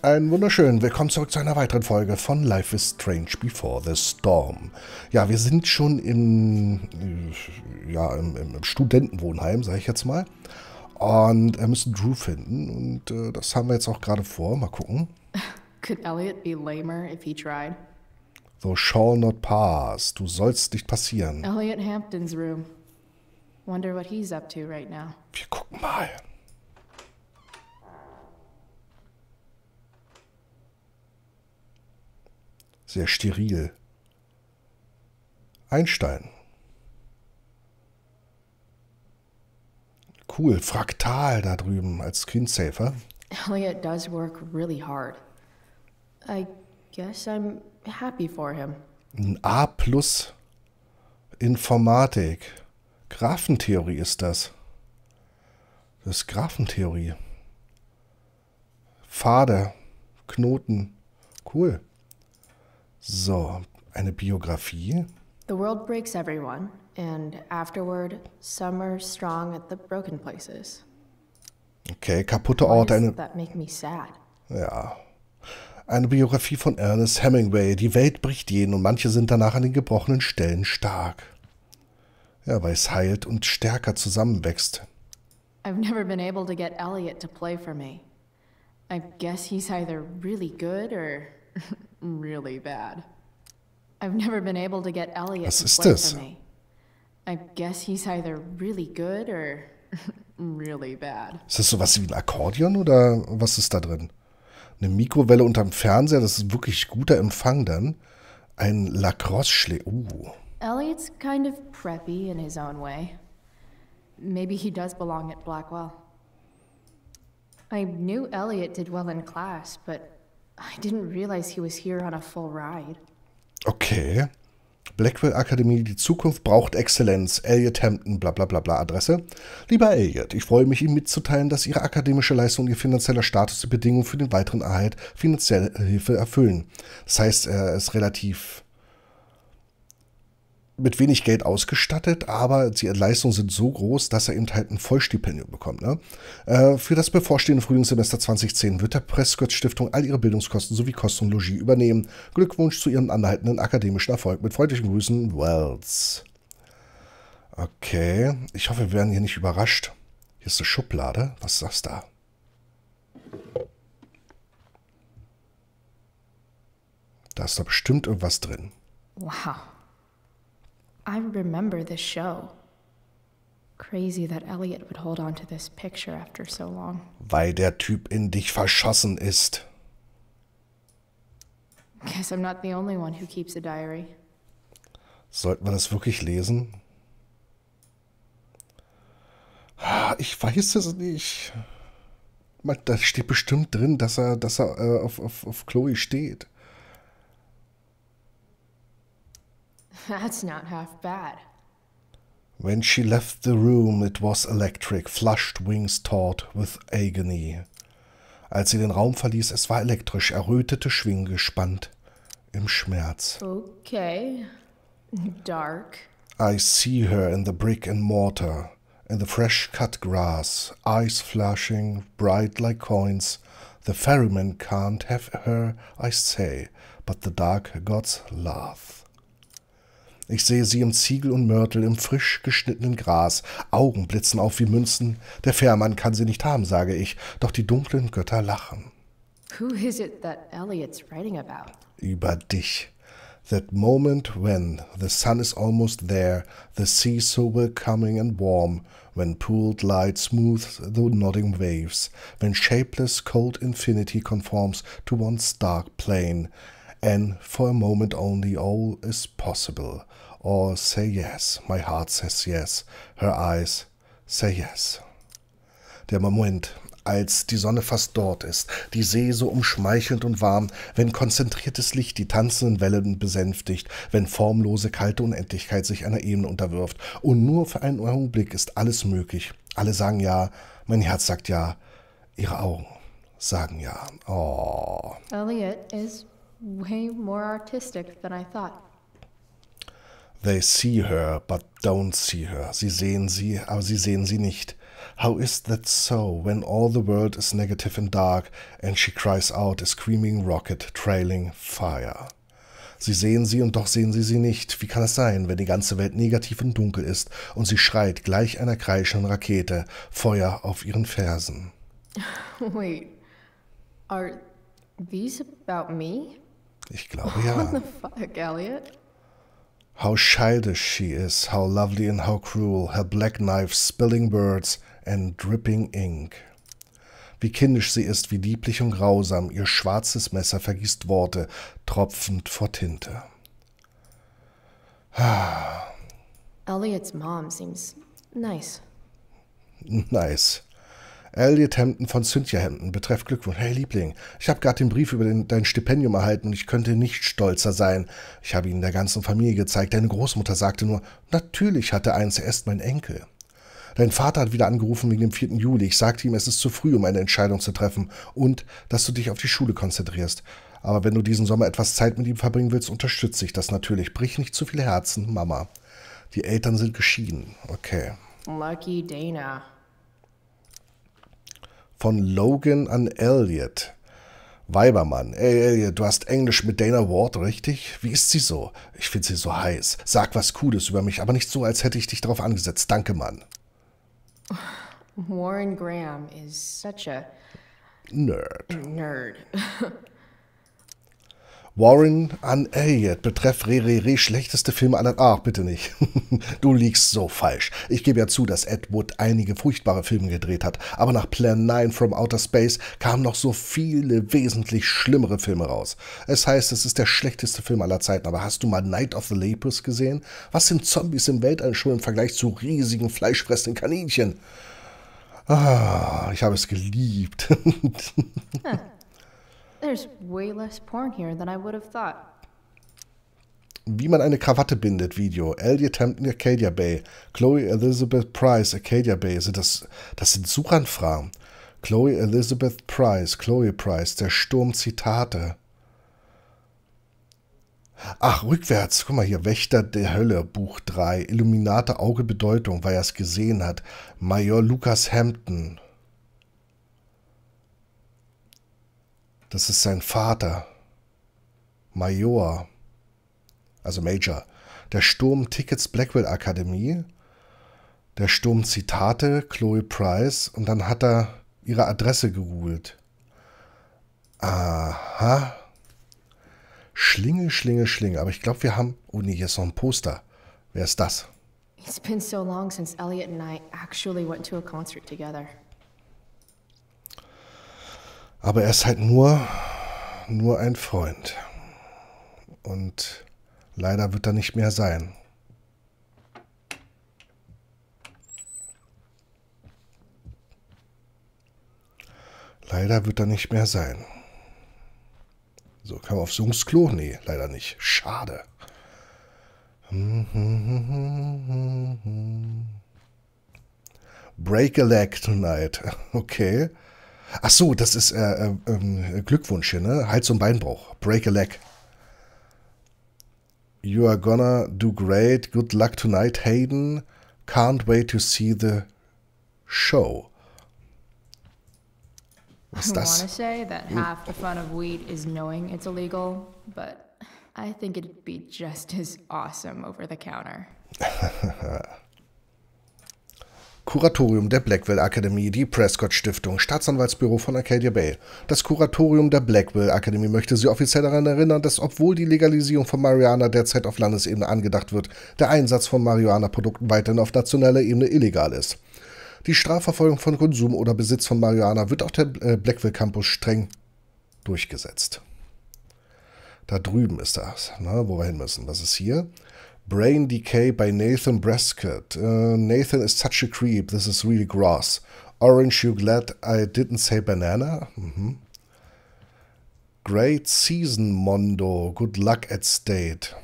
Ein wunderschönen Willkommen zurück zu einer weiteren Folge von Life is Strange Before the Storm. Ja, wir sind schon im, äh, ja, im, im Studentenwohnheim, sage ich jetzt mal. Und wir äh, müssen Drew finden. Und äh, das haben wir jetzt auch gerade vor. Mal gucken. Could Elliot be lamer if he tried? Thou shall not pass. Du sollst nicht passieren. Elliot Hampton's room. Wonder what he's up to right now. Wir gucken mal. sehr steril. Einstein. Cool, fraktal da drüben als Screensaver. Oh Elliot does work really hard. I guess I'm happy for him. Ein A plus Informatik. Graphentheorie ist das. Das ist Graphentheorie. Pfade, Knoten. Cool. So, eine Biografie. The world breaks everyone, and afterward, some are strong at the broken places. Okay, kaputte Orte. Eine, that make me sad? Ja. Eine Biografie von Ernest Hemingway. Die Welt bricht jeden und manche sind danach an den gebrochenen Stellen stark. Ja, weil es heilt und stärker zusammenwächst. I've never been able to get Elliot to play for me. I guess he's either really good or really bad. I've never been able to get Elliot to play for me. I guess he's either really good or really bad. Ist das sowas wie ein Akkordeon oder was ist da drin? Eine Mikrowelle unterm Fernseher, das ist wirklich guter Empfang dann. Ein Lacrosse-Schläger. Uh. Elliot's kind of preppy in his own way. Maybe he does belong at Blackwell. I knew Elliot did well in class, but I didn't realize he was here on a full ride. Okay. Blackwell Akademie, die Zukunft braucht Exzellenz. Elliot Hampton, bla bla bla bla Adresse. Lieber Elliot, ich freue mich, Ihnen mitzuteilen, dass Ihre akademische Leistung und Ihr finanzieller Status die Bedingungen für den weiteren Erhalt finanzieller Hilfe erfüllen. Das heißt, er ist relativ mit wenig Geld ausgestattet, aber die Leistungen sind so groß, dass er eben halt ein Vollstipendium bekommt. Ne? Äh, für das bevorstehende Frühlingssemester 2010 wird der Prescott Stiftung all ihre Bildungskosten sowie Kosten und Logis übernehmen. Glückwunsch zu ihrem anhaltenden akademischen Erfolg. Mit freundlichen Grüßen, Wells. Okay, ich hoffe, wir werden hier nicht überrascht. Hier ist eine Schublade. Was ist das da? Da ist doch bestimmt irgendwas drin. Wow. I remember this show. Crazy that Elliot would hold on to this picture after so long. Weil der Typ in dich verschossen ist. Guess I'm not the only one who keeps a diary. Sollte man es wirklich lesen? Ah, ich weiß es nicht. Da steht bestimmt drin, dass er, dass er äh, auf, auf, auf Chloe steht. That's not half bad. When she left the room, it was electric, flushed wings taut with agony. Als sie den Raum verließ, es war elektrisch, errötete Schwingen gespannt im Schmerz. Okay. Dark. I see her in the brick and mortar, in the fresh cut grass, eyes flashing, bright like coins. The ferryman can't have her, I say, but the dark gods laugh. Ich sehe sie im Ziegel und Mörtel, im frisch geschnittenen Gras. Augen blitzen auf wie Münzen. Der Fährmann kann sie nicht haben, sage ich, doch die dunklen Götter lachen. Who is it that Elliot's writing about? Über dich. That moment when the sun is almost there, the sea so welcoming and warm, when pooled light smooths the nodding waves, when shapeless cold infinity conforms to one's dark plane, and for a moment only all is possible or say yes. My heart says yes. Her eyes say yes. Der Moment, als die Sonne fast dort ist, die See so umschmeichelnd und warm, wenn konzentriertes Licht die tanzenden Wellen besänftigt, wenn formlose kalte Unendlichkeit sich einer Ebene unterwirft. Und nur für einen Augenblick ist alles möglich. Alle sagen ja, mein Herz sagt ja, ihre Augen sagen ja. Oh. Elliot is way more artistic than I thought. They see her, but don't see her. Sie sehen sie, aber sie sehen sie nicht. How is that so, when all the world is negative and dark, and she cries out, a screaming rocket trailing fire? Sie sehen sie und doch sehen sie sie nicht. Wie kann es sein, wenn die ganze Welt negativ und dunkel ist und sie schreit gleich einer kreischenden Rakete, Feuer auf ihren Fersen? Wait, are these about me? Ich glaube ja. What the fuck, Elliot? How childish she is, how lovely and how cruel, her black knife spilling birds and dripping ink. Wie kindisch sie ist, wie lieblich und grausam, ihr schwarzes Messer vergießt Worte, tropfend vor Tinte. Elliot's mom seems nice. Nice. Elliot Hampton von Cynthia Hampton. betrefft Glückwunsch. Hey Liebling, ich habe gerade den Brief über den, dein Stipendium erhalten und ich könnte nicht stolzer sein. Ich habe ihn der ganzen Familie gezeigt. Deine Großmutter sagte nur, natürlich hatte eins zuerst mein Enkel. Dein Vater hat wieder angerufen wegen dem 4. Juli. Ich sagte ihm, es ist zu früh, um eine Entscheidung zu treffen und dass du dich auf die Schule konzentrierst. Aber wenn du diesen Sommer etwas Zeit mit ihm verbringen willst, unterstütze ich das natürlich. Brich nicht zu viele Herzen, Mama. Die Eltern sind geschieden. Okay. Lucky Dana von Logan an Elliot. Weibermann, ey, Elliot, du hast Englisch mit Dana Ward, richtig? Wie ist sie so? Ich finde sie so heiß. Sag was Cooles über mich, aber nicht so, als hätte ich dich darauf angesetzt. Danke, Mann. Warren Graham is such a nerd. Nerd. Warren an Elliot betreff Re Re Re schlechteste Film aller... Ach, bitte nicht. du liegst so falsch. Ich gebe ja zu, dass Ed Wood einige furchtbare Filme gedreht hat, aber nach Plan 9 from Outer Space kamen noch so viele wesentlich schlimmere Filme raus. Es heißt, es ist der schlechteste Film aller Zeiten, aber hast du mal Night of the Lepus gesehen? Was sind Zombies im Weltall schon im Vergleich zu riesigen, fleischfressenden Kaninchen? Ah, ich habe es geliebt. Ah. There's way less porn here than I would have thought. Wie man eine Krawatte bindet, Video. Elliot Hampton, Acadia Bay. Chloe Elizabeth Price, Acadia Bay. Sind das, das sind Suchanfragen. Chloe Elizabeth Price, Chloe Price, der Sturm Zitate. Ach, rückwärts, guck mal hier, Wächter der Hölle, Buch 3, Illuminate Auge Bedeutung, weil er es gesehen hat. Major Lucas Hampton, Das ist sein Vater. Major. Also Major. Der Sturm Tickets Blackwell Akademie. Der Sturm Zitate Chloe Price. Und dann hat er ihre Adresse gegoogelt. Aha. Schlinge, Schlinge, Schlinge. Aber ich glaube, wir haben. Oh nee, hier ist noch ein Poster. Wer ist das? It's been so long since Elliot and I actually went to a concert together. Aber er ist halt nur, nur ein Freund. Und leider wird er nicht mehr sein. Leider wird er nicht mehr sein. So, kann man auf Sungs Klo? Nee, leider nicht. Schade. Break a leg tonight. Okay. Ach so, das ist äh, äh, ähm, Glückwunsch hier, ne? Hals- und Beinbruch. Break a leg. You are gonna do great. Good luck tonight, Hayden. Can't wait to see the show. Was ist das? I want to say that hm. half the fun of weed is knowing it's illegal, but I think it'd be just as awesome over the counter. Kuratorium der Blackwell Akademie, die Prescott Stiftung, Staatsanwaltsbüro von Arcadia Bay. Das Kuratorium der Blackwell Akademie möchte Sie offiziell daran erinnern, dass obwohl die Legalisierung von Marihuana derzeit auf Landesebene angedacht wird, der Einsatz von Marihuana-Produkten weiterhin auf nationaler Ebene illegal ist. Die Strafverfolgung von Konsum oder Besitz von Marihuana wird auf der äh, Blackwell Campus streng durchgesetzt. Da drüben ist das, ne, wo wir hin müssen. Was ist hier? Brain Decay by Nathan Breskett. Uh, Nathan is such a creep. This is really gross. Orange, you glad I didn't say banana? Mm -hmm. Great season, Mondo. Good luck at state.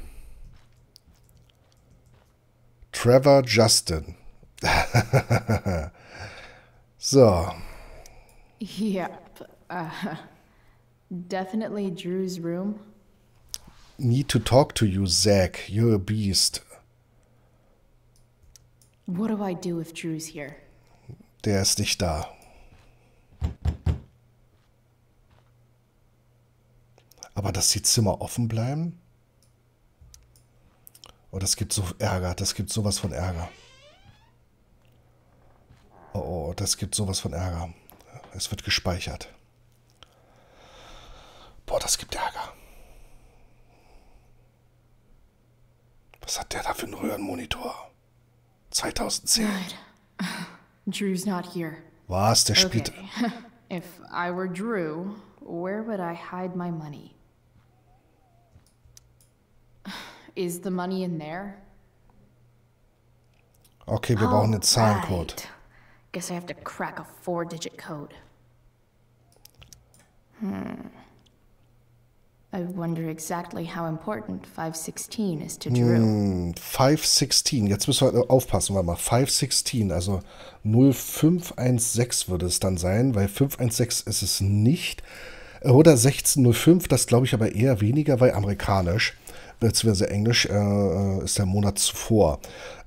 Trevor Justin. so. Yep. Uh, definitely Drew's room. need to talk to you, Zack. You're a beast. What do I do if Drew's here? Der ist nicht da. Aber dass die Zimmer offen bleiben? Oh, das gibt so Ärger. Das gibt sowas von Ärger. Oh, oh das gibt sowas von Ärger. Es wird gespeichert. Boah, das gibt Ärger. Was hat der da für einen Röhrenmonitor? 2010. Good. Drew's not here. Was? Der spielt. Okay. If I were Drew, where would I hide my money? Is the money in there? Okay, wir brauchen einen Zahlencode. Right. Guess I have to crack a four-digit code. Hmm. I wonder exactly how important 516 is to Drew. Hm, 516. Jetzt müssen wir halt aufpassen, warte mal. 516, also 0516 würde es dann sein, weil 516 ist es nicht. Oder 1605, das glaube ich aber eher weniger, weil amerikanisch beziehungsweise Englisch äh, äh ist der Monat zuvor.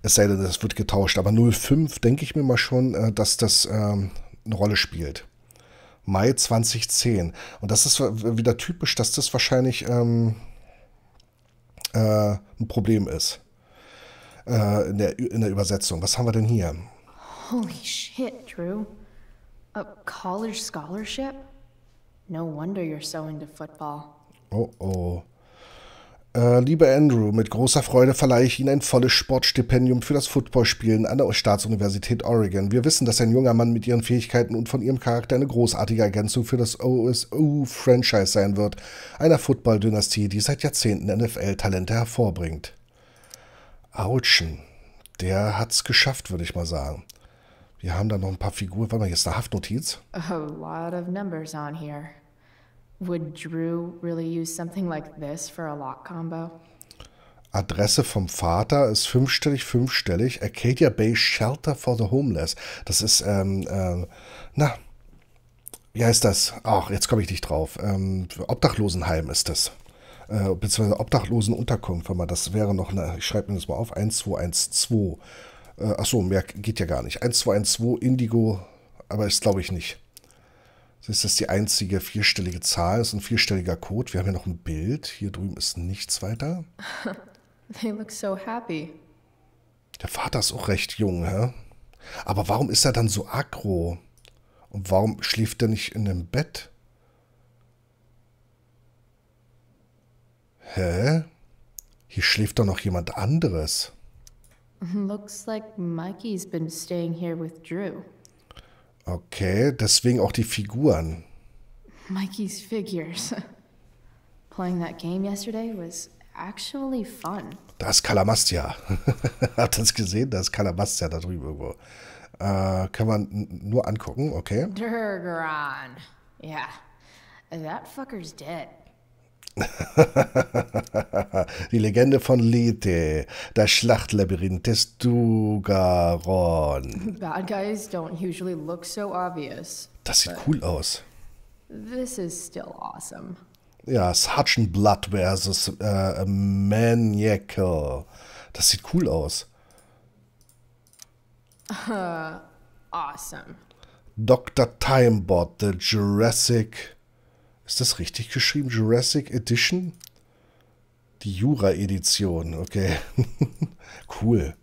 Es sei denn, das wird getauscht. Aber 05 denke ich mir mal schon, äh, dass das ähm, eine Rolle spielt. Mai 2010. Und das ist wieder typisch, dass das wahrscheinlich ähm, äh, ein Problem ist. Äh, in, der, in der Übersetzung. Was haben wir denn hier? Holy shit, Drew. A college scholarship? No wonder you're so into football. Oh oh. Äh, lieber Andrew, mit großer Freude verleihe ich Ihnen ein volles Sportstipendium für das Footballspielen an der Staatsuniversität Oregon. Wir wissen, dass ein junger Mann mit Ihren Fähigkeiten und von Ihrem Charakter eine großartige Ergänzung für das OSU-Franchise sein wird, einer Football-Dynastie, die seit Jahrzehnten NFL-Talente hervorbringt. Autschen, der hat's geschafft, würde ich mal sagen. Wir haben da noch ein paar Figuren. Warte mal, hier ist eine Haftnotiz. A lot of numbers on here. Would Drew really use something like this for a lock combo? Adresse vom Vater ist fünfstellig, fünfstellig. Acadia Bay Shelter for the Homeless. Das ist, ähm, äh, na, wie heißt das? Ach, jetzt komme ich nicht drauf. Ähm, Obdachlosenheim ist das. Äh, beziehungsweise Obdachlosenunterkunft, wenn man das wäre noch eine, ich schreibe mir das mal auf, 1212. Äh, achso, mehr geht ja gar nicht. 1212 Indigo, aber ist glaube ich nicht. Ist das die einzige vierstellige Zahl? Das ist ein vierstelliger Code. Wir haben ja noch ein Bild. Hier drüben ist nichts weiter. They look so happy. Der Vater ist auch recht jung, hä? Aber warum ist er dann so aggro? Und warum schläft er nicht in einem Bett? Hä? Hier schläft doch noch jemand anderes. Looks like Mikey's been staying here with Drew. Okay, deswegen auch die Figuren. Mikey's figures. Playing that game yesterday was actually fun. Da ist Kalamastia. Habt ihr das gesehen? Da ist Kalamastia da drüben irgendwo. Äh, kann man nur angucken, okay? Durgran. Yeah. That fucker's dead. Die Legende von Lethe, das Schlachtlabyrinth des Dugaron. Bad guys don't usually look so obvious. Das sieht cool aus. This is still awesome. Ja, Sergeant Blood versus äh, Maniacal. Das sieht cool aus. Uh, awesome. Dr. Timebot, The Jurassic ist das richtig geschrieben? Jurassic Edition? Die Jura-Edition, okay. cool.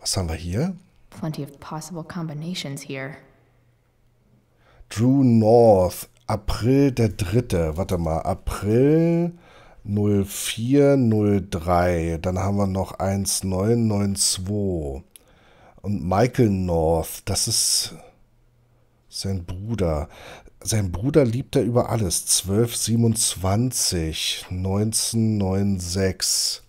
Was haben wir hier? Plenty of possible combinations here. Drew North, April der dritte. Warte mal, April 0403. Dann haben wir noch 1992. Und Michael North, das ist sein Bruder sein Bruder liebt er über alles. 1227 1996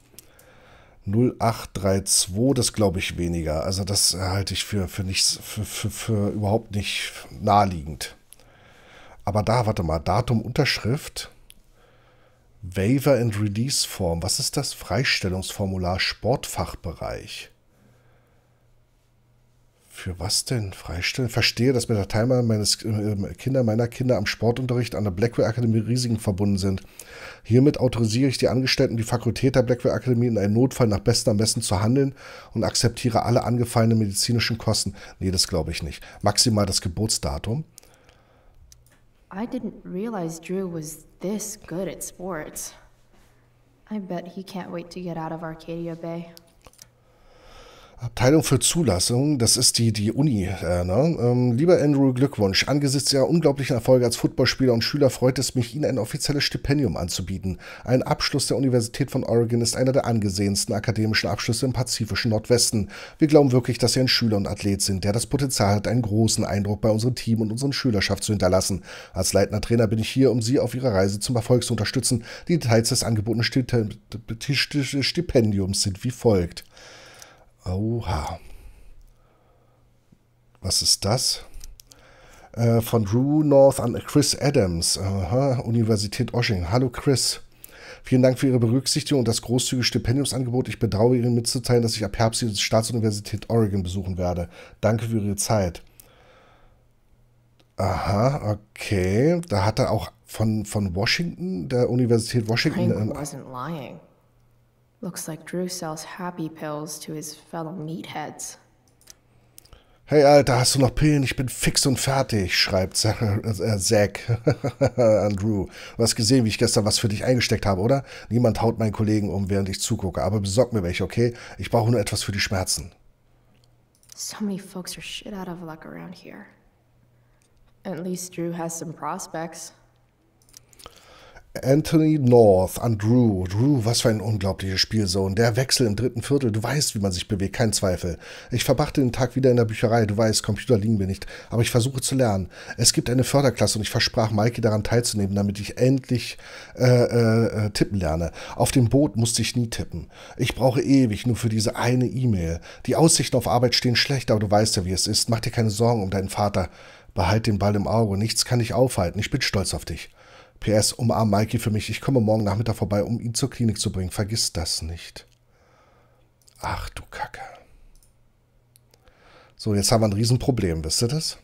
0832, das glaube ich weniger. Also das halte ich für, für, nichts, für, für, für überhaupt nicht naheliegend. Aber da, warte mal, Datum, Unterschrift, Waiver and Release Form. Was ist das? Freistellungsformular, Sportfachbereich. Für was denn? Freistellen? Verstehe, dass mit der Teilnahme meines äh, Kinder, meiner Kinder am Sportunterricht an der Blackwell Akademie Risiken verbunden sind. Hiermit autorisiere ich die Angestellten, die Fakultät der Blackwell Akademie in einem Notfall nach bestem Ermessen zu handeln und akzeptiere alle angefallenen medizinischen Kosten. Nee, das glaube ich nicht. Maximal das Geburtsdatum. I didn't realize Drew was this good at sports. I bet he can't wait to get out of Arcadia Bay. Abteilung für Zulassung, das ist die, die Uni. Äh, ne? ähm, lieber Andrew, Glückwunsch. Angesichts Ihrer unglaublichen Erfolge als Footballspieler und Schüler freut es mich, Ihnen ein offizielles Stipendium anzubieten. Ein Abschluss der Universität von Oregon ist einer der angesehensten akademischen Abschlüsse im pazifischen Nordwesten. Wir glauben wirklich, dass Sie ein Schüler und Athlet sind, der das Potenzial hat, einen großen Eindruck bei unserem Team und unseren Schülerschaft zu hinterlassen. Als leitender Trainer bin ich hier, um Sie auf Ihrer Reise zum Erfolg zu unterstützen. Die Details des angebotenen Stipendiums sind wie folgt. Oha. Was ist das? Äh, von Drew North an Chris Adams, Aha, Universität Washington. Hallo Chris. Vielen Dank für Ihre Berücksichtigung und das großzügige Stipendiumsangebot. Ich bedauere Ihnen mitzuteilen, dass ich ab Herbst die Staatsuniversität Oregon besuchen werde. Danke für Ihre Zeit. Aha, okay. Da hat er auch von, von Washington, der Universität Washington. Ähm, wasn't lying. Looks like Drew sells happy pills to his fellow meatheads. Hey Alter, hast du noch Pillen? Ich bin fix und fertig, schreibt äh, Zach an Drew. Du hast gesehen, wie ich gestern was für dich eingesteckt habe, oder? Niemand haut meinen Kollegen um, während ich zugucke, aber besorg mir welche, okay? Ich brauche nur etwas für die Schmerzen. So many folks are shit out of luck around here. At least Drew has some prospects. Anthony North an Drew. Drew, was für ein unglaubliches Spiel so. der Wechsel im dritten Viertel, du weißt, wie man sich bewegt, kein Zweifel. Ich verbrachte den Tag wieder in der Bücherei, du weißt, Computer liegen mir nicht, aber ich versuche zu lernen. Es gibt eine Förderklasse und ich versprach Maike daran teilzunehmen, damit ich endlich äh, äh, äh, tippen lerne. Auf dem Boot musste ich nie tippen. Ich brauche ewig nur für diese eine E-Mail. Die Aussichten auf Arbeit stehen schlecht, aber du weißt ja, wie es ist. Mach dir keine Sorgen um deinen Vater. Behalt den Ball im Auge, nichts kann dich aufhalten. Ich bin stolz auf dich. PS, umarm Mikey für mich. Ich komme morgen Nachmittag vorbei, um ihn zur Klinik zu bringen. Vergiss das nicht. Ach du Kacke. So, jetzt haben wir ein Riesenproblem, wisst ihr das?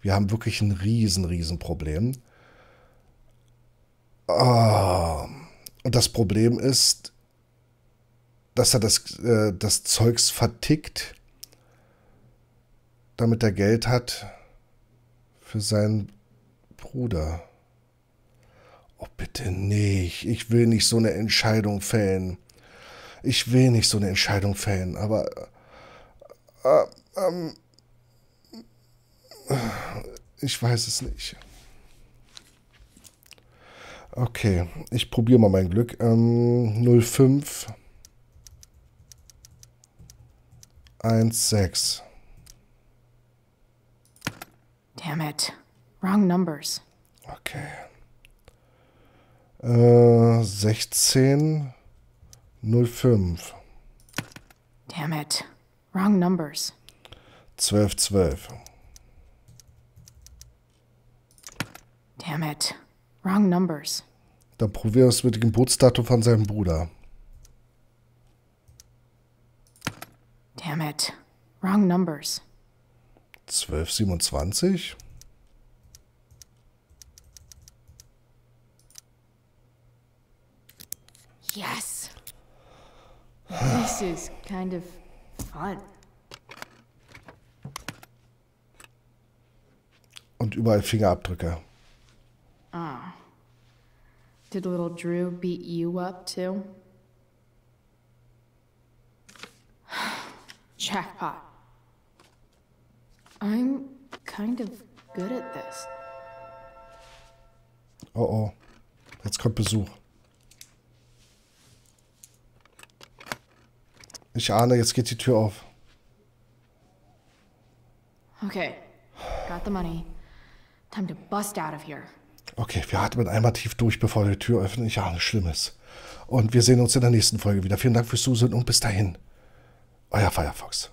Wir haben wirklich ein riesen, riesen Oh. Und das Problem ist, dass er das, äh, das Zeugs vertickt, damit er Geld hat für seinen Bruder. Oh, bitte nicht. Ich will nicht so eine Entscheidung fällen. Ich will nicht so eine Entscheidung fällen, aber. Äh, ähm, ich weiß es nicht. Okay, ich probiere mal mein Glück. Ähm, 05 16. Damn it. Wrong numbers. Okay. Äh, 16 05. Damn it. Wrong numbers. 12 12. Damn it. Wrong numbers. Dann probieren wir es mit dem Geburtsdatum von seinem Bruder. Damn it. Wrong numbers. 1227? This is kind of fun. Und überall Fingerabdrücke. Ah. Did little Drew beat you up too? Jackpot. I'm kind of good at this. Oh oh. Jetzt kommt Besuch. Ich ahne, jetzt geht die Tür auf. Okay. Got the money. Time to bust out of here. Okay, wir atmen einmal tief durch, bevor wir die Tür öffnen. Ich ahne Schlimmes. Und wir sehen uns in der nächsten Folge wieder. Vielen Dank fürs Zusehen und bis dahin. Euer Firefox.